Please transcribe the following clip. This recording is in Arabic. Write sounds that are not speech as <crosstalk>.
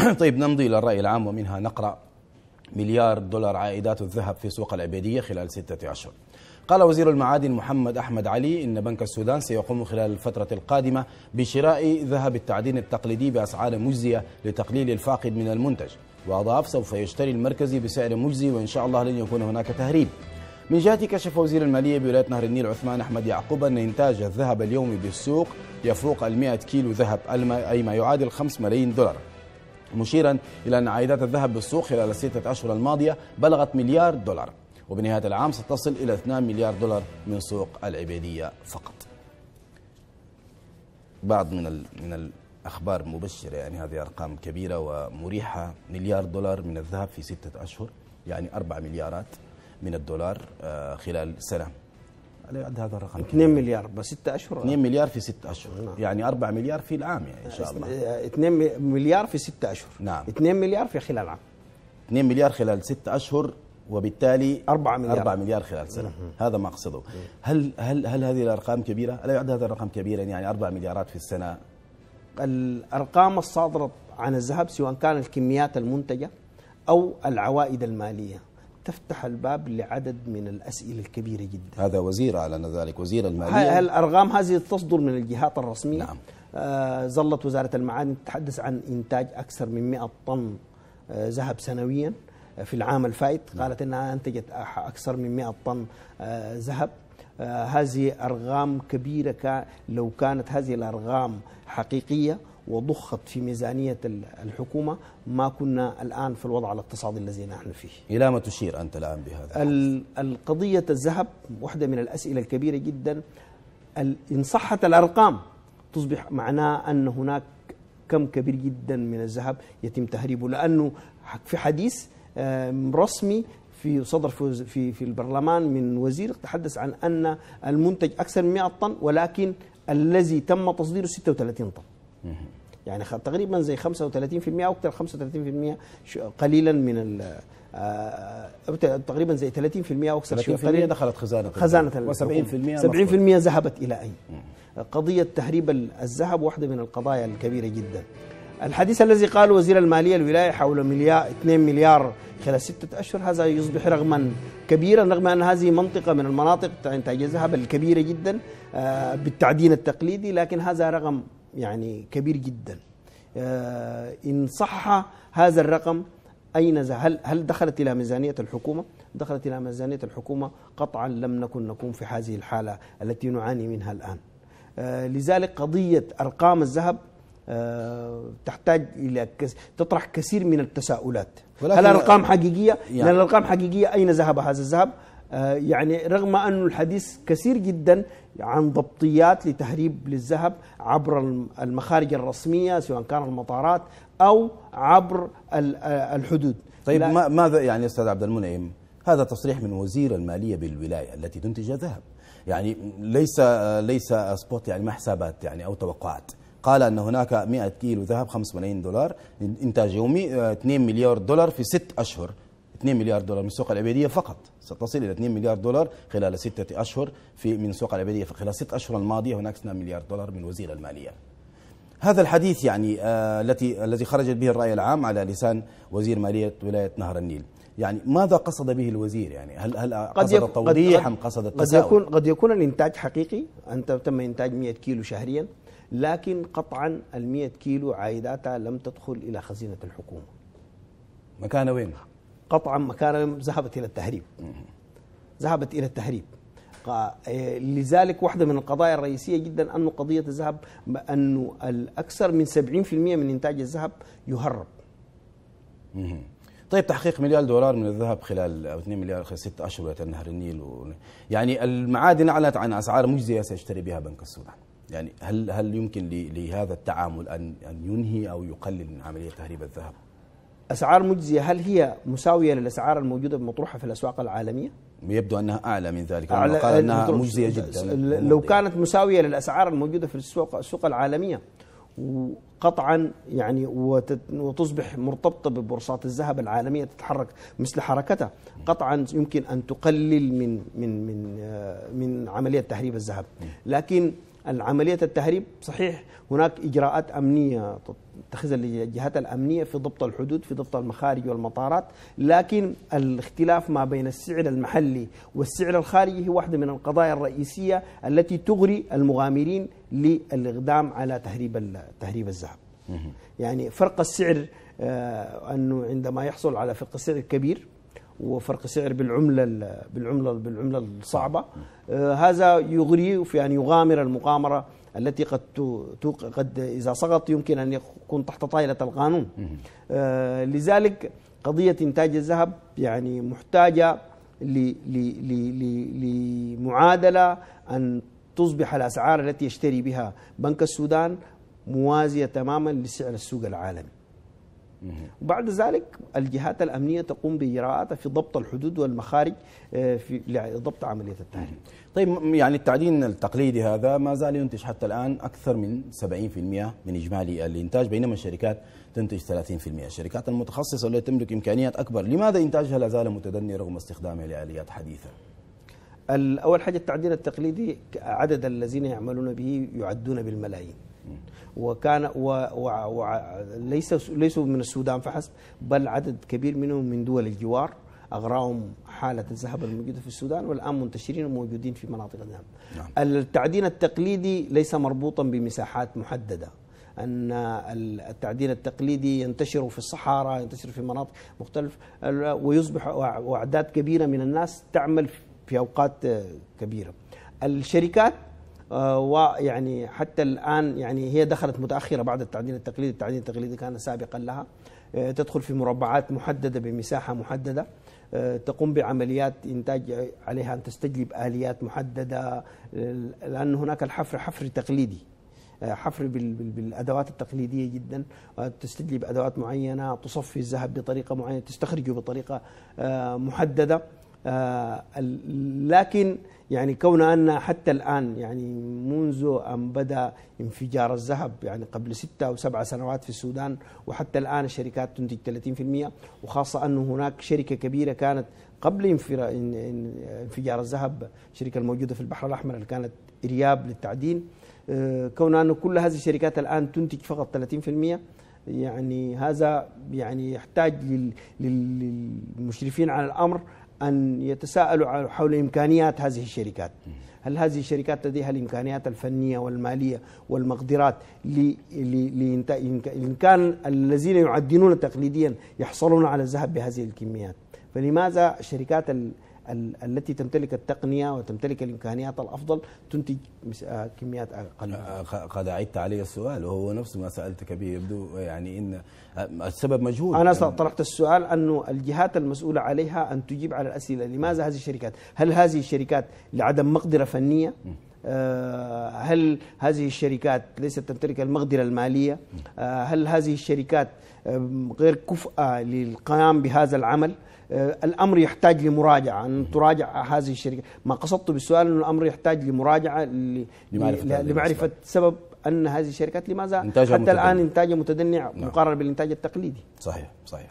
<clears throat> طيب نمضي إلى الرأي العام ومنها نقرأ مليار دولار عائدات الذهب في سوق العبيدية خلال ستة أشهر قال وزير المعادن محمد أحمد علي إن بنك السودان سيقوم خلال الفترة القادمة بشراء ذهب التعدين التقليدي بأسعار مجزية لتقليل الفاقد من المنتج وأضاف سوف يشتري المركزي بسعر مجزي وإن شاء الله لن يكون هناك تهريب من جهته كشف وزير المالية بولاية نهر النيل عثمان أحمد يعقوب أن إنتاج الذهب اليومي بالسوق يفوق 100 كيلو ذهب أي ما يعادل 5 ملايين دولار مشيرا إلى أن عائدات الذهب بالسوق خلال الستة أشهر الماضية بلغت مليار دولار وبنهاية العام ستصل إلى 2 مليار دولار من سوق العبيدية فقط بعض من الـ من الأخبار مبشرة يعني هذه أرقام كبيرة ومريحة مليار دولار من الذهب في ستة أشهر يعني أربع مليارات من الدولار آه، خلال سنة لا يعد هذا الرقم 2 يعني. مليار بس 6 اشهر 2 مليار في 6 اشهر نعم. يعني 4 مليار في العام يعني ان شاء الله 2 مليار في 6 اشهر نعم 2 مليار في خلال عام 2 مليار خلال 6 اشهر وبالتالي 4 مليار 4 مليار خلال سنه هذا ما اقصده هل هل هل هذه الارقام كبيره؟ الا يعد هذا الرقم كبيرا يعني 4 مليارات في السنه الارقام الصادره عن الذهب سواء كان الكميات المنتجه او العوائد الماليه تفتح الباب لعدد من الأسئلة الكبيرة جدا هذا وزير أعلن ذلك وزير المالية الأرقام هذه تصدر من الجهات الرسمية نعم آه ظلت وزارة المعادن تتحدث عن إنتاج أكثر من 100 طن آه ذهب سنويا في العام الفائت نعم. قالت أنها أنتجت أكثر من 100 طن آه، ذهب آه، هذه أرقام كبيرة لو كانت هذه الأرقام حقيقية وضخت في ميزانية الحكومة ما كنا الآن في الوضع الاقتصادي الذي نحن فيه إلى ما تشير أنت الآن بهذا القضية الذهب واحدة من الأسئلة الكبيرة جدا إن صحت الأرقام تصبح معناه أن هناك كم كبير جدا من الذهب يتم تهريبه لأنه في حديث رسمي في صدر في في البرلمان من وزير تحدث عن ان المنتج اكثر من 100 طن ولكن الذي تم تصديره 36 طن. يعني تقريبا زي 35% او اكثر 35% قليلا من آه، تقريبا زي 30% او اكثر شيء دخلت خزانه خزانه و70% 70% ذهبت الى اين؟ قضيه تهريب الذهب واحده من القضايا الكبيره جدا. الحديث الذي قال وزير المالية الولاية حول مليار 2 مليار خلال ستة أشهر هذا يصبح رغما كبيرا رغم أن هذه منطقة من المناطق إنتاج الذهب الكبيرة جدا آه، بالتعدين التقليدي لكن هذا رقم يعني كبير جدا آه، إن صح هذا الرقم أين هل هل دخلت إلى ميزانية الحكومة؟ دخلت إلى ميزانية الحكومة قطعا لم نكن نكون في هذه الحالة التي نعاني منها الآن آه، لذلك قضية أرقام الذهب آه، تحتاج الى كس تطرح كثير من التساؤلات هل الارقام حقيقيه؟ يعني هل الارقام حقيقيه اين ذهب هذا الذهب؟ آه، يعني رغم أن الحديث كثير جدا عن ضبطيات لتهريب للذهب عبر المخارج الرسمية سواء كان المطارات أو عبر آه، الحدود طيب ماذا يعني أستاذ عبد المنعم هذا تصريح من وزير المالية بالولاية التي تنتج الذهب يعني ليس ليس سبوت يعني ما حسابات يعني أو توقعات قال أن هناك 100 كيلو ذهب 5 ملايين دولار إنتاج يومي 2 آه، مليار دولار في 6 أشهر 2 مليار دولار من سوق العبيدية فقط ستصل إلى 2 مليار دولار خلال ستة أشهر في من سوق العبيدية فخلال 6 أشهر الماضية هناك 2 مليار دولار من وزير المالية هذا الحديث يعني آه التي الذي خرجت به الرأي العام على لسان وزير مالية ولاية نهر النيل يعني ماذا قصد به الوزير يعني هل هل قصد التوضيح ام قصد التساؤل قد يكون قد يكون الانتاج حقيقي انت تم انتاج 100 كيلو شهريا لكن قطعا ال كيلو عائداتها لم تدخل إلى خزينة الحكومة مكانها وين؟ قطعا مكانها ذهبت إلى التهريب ذهبت إلى التهريب إيه، لذلك واحدة من القضايا الرئيسية جدا انه قضية الذهب أنه الأكثر من 70% من إنتاج الذهب يهرب طيب تحقيق مليار دولار من الذهب خلال او 2 مليار خلال 6 اشهر نهر النيل و... يعني المعادن اعلنت عن اسعار مجزيه سيشتري بها بنك السودان يعني هل هل يمكن لهذا التعامل ان ان ينهي او يقلل من عمليه تهريب الذهب؟ اسعار مجزيه هل هي مساويه للاسعار الموجوده المطروحه في الاسواق العالميه؟ يبدو انها اعلى من ذلك أعلى قال انها مجزيه جدا لو كانت مساويه للاسعار الموجوده في السوق السوق العالميه وقطعا يعني وتصبح مرتبطه ببورصات الذهب العالميه تتحرك مثل حركتها قطعا يمكن ان تقلل من من من آه، من عمليه تهريب الذهب لكن العملية التهريب صحيح هناك إجراءات أمنية تتخذها الجهات الأمنية في ضبط الحدود في ضبط المخارج والمطارات لكن الاختلاف ما بين السعر المحلي والسعر الخارجي هي واحدة من القضايا الرئيسية التي تغري المغامرين للإقدام على تهريب تهريب الذهب يعني فرق السعر آه، أنه عندما يحصل على فرق سعر كبير وفرق سعر بالعمله بالعمله بالعمله الصعبه آه، هذا يغري في يعني ان يغامر المغامره التي قد قد اذا سقط يمكن ان يكون تحت طائله القانون آه، لذلك قضيه انتاج الذهب يعني محتاجه لمعادله ان تصبح الاسعار التي يشتري بها بنك السودان موازيه تماما لسعر السوق العالمي وبعد ذلك الجهات الأمنية تقوم بإجراءات في ضبط الحدود والمخارج آه، في ضبط عملية التهريب طيب يعني التعدين التقليدي هذا ما زال ينتج حتى الآن أكثر من 70% من إجمالي الإنتاج بينما الشركات تنتج 30% الشركات المتخصصة التي تملك إمكانيات أكبر لماذا إنتاجها لا زال متدني رغم استخدامها لآليات حديثة؟ أول حاجة التعدين التقليدي عدد الذين يعملون به يعدون بالملايين وكان وليس و... و... ليسوا من السودان فحسب بل عدد كبير منهم من دول الجوار اغراهم حاله الذهب الموجوده في السودان والان منتشرين وموجودين في مناطق الذهب. نعم. التعدين التقليدي ليس مربوطا بمساحات محدده. ان التعدين التقليدي ينتشر في الصحارى ينتشر في مناطق مختلفه ويصبح واعداد كبيره من الناس تعمل في اوقات كبيره. الشركات آه، ويعني حتى الآن يعني هي دخلت متأخرة بعد التعدين التقليدي التعدين التقليدي كان سابقا لها آه، تدخل في مربعات محددة بمساحة محددة آه، تقوم بعمليات إنتاج عليها أن تستجلب آليات محددة لأن هناك الحفر حفر تقليدي حفر بالادوات التقليديه جدا تستجلب ادوات معينه تصفي الذهب بطريقه معينه تستخرجه بطريقه محدده آه، لكن يعني كون أن حتى الآن يعني منذ أن بدأ انفجار الذهب يعني قبل ستة أو سبع سنوات في السودان وحتى الآن الشركات تنتج 30% وخاصة أن هناك شركة كبيرة كانت قبل انفجار الذهب الشركة الموجودة في البحر الأحمر اللي كانت إرياب للتعدين آه، كون أن كل هذه الشركات الآن تنتج فقط 30% يعني هذا يعني يحتاج للمشرفين على الأمر أن يتساءلوا حول إمكانيات هذه الشركات هل هذه الشركات لديها الإمكانيات الفنية والمالية والمقدرات إن كان الذين يعدنون تقليديا يحصلون على الذهب بهذه الكميات فلماذا شركات التي تمتلك التقنيه وتمتلك الامكانيات الافضل تنتج آه، كميات اقل قد اعدت علي السؤال وهو نفس ما سالتك به يبدو يعني ان آه، السبب مجهول انا طرحت السؤال انه الجهات المسؤوله عليها ان تجيب على الاسئله لماذا هذه الشركات؟ هل هذه الشركات لعدم مقدره فنيه؟ م. آه، هل هذه الشركات ليست تمتلك المقدرة المالية آه، هل هذه الشركات آه، غير كفؤه للقيام بهذا العمل الأمر يحتاج لمراجعة أن تراجع هذه الشركة ما قصدت بالسؤال انه الأمر يحتاج لمراجعة لمعرفة, لمعرفة سبب أن هذه الشركات لماذا حتى متدنع. الآن إنتاجها متدنع نعم. مقارنة بالإنتاج التقليدي صحيح صحيح